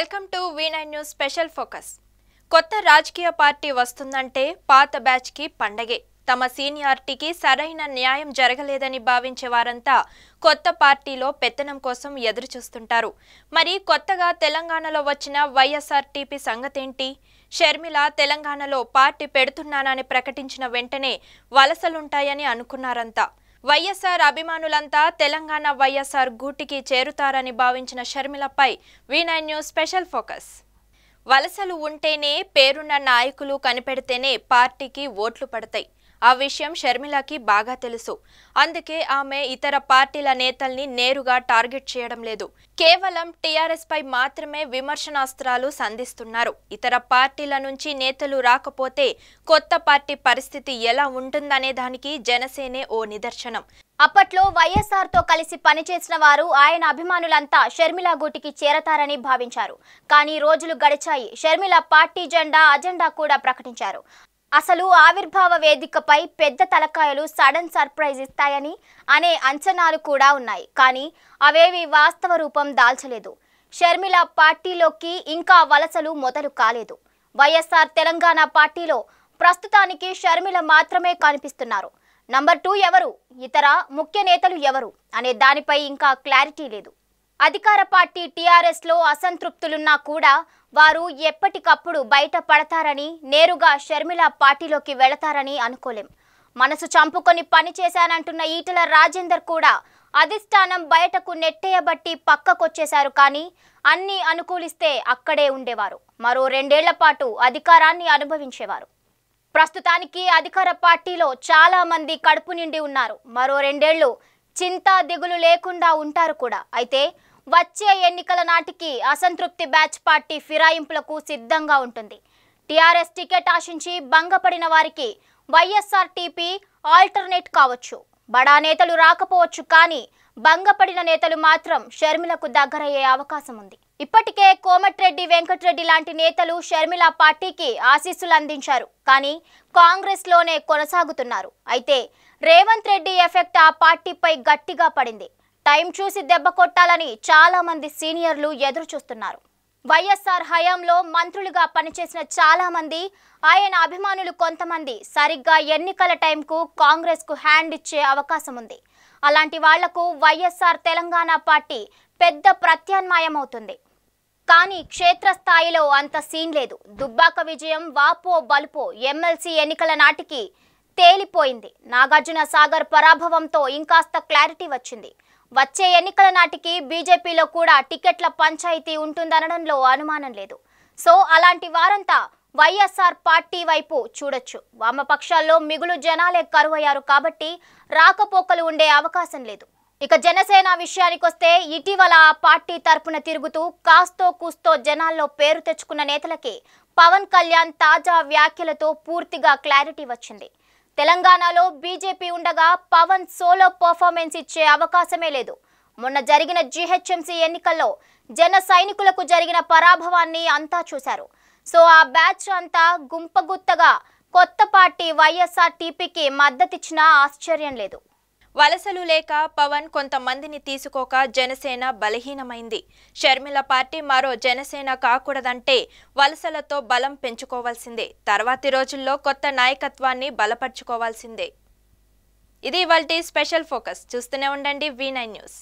welcome to nine news special focus కొత్త రాజకీయ party వస్తుందంటే పాత బ్యాచ్కి పండగే తమ సీనియారిటీకి సరైన న్యాయం జరగలేదని భావించే వారంతా కొత్త పార్టీలో పెత్తనం కోసం ఎదురుచూస్తుంటారు మరి కొత్తగా తెలంగాణలో వచ్చిన వైఎస్ఆర్టీపీ సంగతేంటి షర్మిల తెలంగాణలో పార్టీ పెడుతున్నానని ప్రకటించిన వెంటనే వలసలుంటాయని అనుకున్నారంతా వైఎస్ఆర్ అభిమానులంతా తెలంగాణ వైఎస్ఆర్ గూటికి చేరుతారని భావించిన షర్మిలపై V nine news special focus వలసలు ఉంటేనే పేరున్న నాయకులు కనిపెడితేనే పార్టీకి ఓట్లు పడతాయి ఆ విషయం షర్మిలకి బాగా తెలుసు అందుకే ఆమె ఇతర పార్టీల నేతల్ని నేరుగా టార్గెట్ చేయడం లేదు కేవలం టీఆర్ఎస్ పై మాత్రమే విమర్శనాస్త్రాలు సంధిస్తున్నారు ఇతర పార్టీల నుంచి నేతలు రాకపోతే కొత్త పార్టీ పరిస్థితి ఎలా ఉంటుందనే దానికి జనసేనే ఓ నిదర్శనం అప్పట్లో వైఎస్ఆర్తో కలిసి పనిచేసిన వారు ఆయన అభిమానులంతా షర్మిల గూటికి చేరతారని భావించారు కానీ రోజులు గడిచాయి షర్మిల పార్టీ జెండా అజెండా కూడా ప్రకటించారు అసలు ఆవిర్భావ వేదికపై పెద్ద తలకాయలు సడన్ సర్ప్రైజ్ ఇస్తాయని అనే అంచనాలు కూడా ఉన్నాయి కానీ అవేవి వాస్తవ రూపం దాల్చలేదు షర్మిల పార్టీలోకి ఇంకా వలసలు మొదలు కాలేదు వైఎస్ఆర్ తెలంగాణ పార్టీలో ప్రస్తుతానికి షర్మిల మాత్రమే కనిపిస్తున్నారు నంబర్ టూ ఎవరు ఇతర ముఖ్య నేతలు ఎవరు అనే దానిపై ఇంకా క్లారిటీ లేదు అధికార పార్టీ టీఆర్ఎస్లో అసంతృప్తులున్నా కూడా వారు ఎప్పటికప్పుడు బయట పడతారని నేరుగా షర్మిల పార్టీలోకి వెళతారని అనుకోలేం మనసు చంపుకొని పని చేశానంటున్న ఈటల రాజేందర్ కూడా అధిష్టానం బయటకు నెట్టేయబట్టి పక్కకొచ్చేశారు కానీ అన్ని అనుకూలిస్తే అక్కడే ఉండేవారు మరో రెండేళ్ల పాటు అధికారాన్ని అనుభవించేవారు ప్రస్తుతానికి అధికార పార్టీలో చాలా మంది కడుపు నిండి ఉన్నారు మరో రెండేళ్లు చింత దిగులు లేకుండా ఉంటారు కూడా అయితే వచ్చే ఎన్నికల నాటికి అసంతృప్తి బ్యాచ్ పార్టీ ఫిరాయింపులకు సిద్ధంగా ఉంటుంది టీఆర్ఎస్ టికెట్ ఆశించి భంగపడిన వారికి వైఎస్ఆర్టీపీ ఆల్టర్నేట్ కావచ్చు బడా నేతలు రాకపోవచ్చు కానీ భంగపడిన నేతలు మాత్రం షర్మిలకు దగ్గరయ్యే అవకాశం ఉంది ఇప్పటికే కోమటిరెడ్డి వెంకటరెడ్డి లాంటి నేతలు షర్మిల పార్టీకి ఆశీస్సులు అందించారు కానీ కాంగ్రెస్లోనే కొనసాగుతున్నారు అయితే రేవంత్ రెడ్డి ఎఫెక్ట్ ఆ పార్టీపై గట్టిగా పడింది టైం చూసి దెబ్బ కొట్టాలని చాలా మంది సీనియర్లు ఎదురు చూస్తున్నారు వైఎస్ఆర్ హయాంలో మంత్రులుగా పనిచేసిన చాలా మంది ఆయన అభిమానులు కొంతమంది సరిగ్గా ఎన్నికల టైంకు కాంగ్రెస్కు హ్యాండ్ ఇచ్చే అవకాశం ఉంది అలాంటి వాళ్లకు వైఎస్ఆర్ తెలంగాణ పార్టీ పెద్ద ప్రత్యామ్నాయం అవుతుంది కానీ క్షేత్రస్థాయిలో అంత సీన్ లేదు దుబ్బాక విజయం వాపో బలుపో ఎమ్మెల్సీ ఎన్నికల నాటికి తేలిపోయింది నాగార్జున సాగర్ పరాభవంతో ఇంకాస్త క్లారిటీ వచ్చింది వచ్చే ఎన్నికల నాటికి బీజేపీలో కూడా టికెట్ల పంచాయతీ ఉంటుందనడంలో అనుమానం లేదు సో అలాంటి వారంతా వైఎస్ఆర్ పార్టీ వైపు చూడొచ్చు వామపక్షాల్లో మిగులు జనాలే కరువయ్యారు కాబట్టి రాకపోకలు ఉండే అవకాశం లేదు ఇక జనసేన విషయానికొస్తే ఇటీవల ఆ పార్టీ తరపున తిరుగుతూ కాస్తో కూస్తో జనాల్లో పేరు తెచ్చుకున్న నేతలకి పవన్ కళ్యాణ్ తాజా వ్యాఖ్యలతో పూర్తిగా క్లారిటీ వచ్చింది తెలంగాణలో బీజేపీ ఉండగా పవన్ సోలో పర్ఫార్మెన్స్ ఇచ్చే అవకాశమే లేదు మొన్న జరిగిన జీహెచ్ఎంసీ ఎన్నికల్లో జన సైనికులకు జరిగిన పరాభవాన్ని అంతా చూశారు సో ఆ బ్యాచ్ అంతా గుంపగుత్తగా కొత్త పార్టీ వైఎస్ఆర్ టీపీకి మద్దతిచ్చినా ఆశ్చర్యం లేదు వలసలు లేక పవన్ కొంతమందిని తీసుకోక జనసేన బలహీనమైంది షర్మిల పార్టీ మరో జనసేన కాకూడదంటే వలసలతో బలం పెంచుకోవాల్సిందే తర్వాతి రోజుల్లో కొత్త నాయకత్వాన్ని బలపరుచుకోవాల్సిందే ఇది ఇవాళ స్పెషల్ ఫోకస్ చూస్తూనే ఉండండి వీ న్యూస్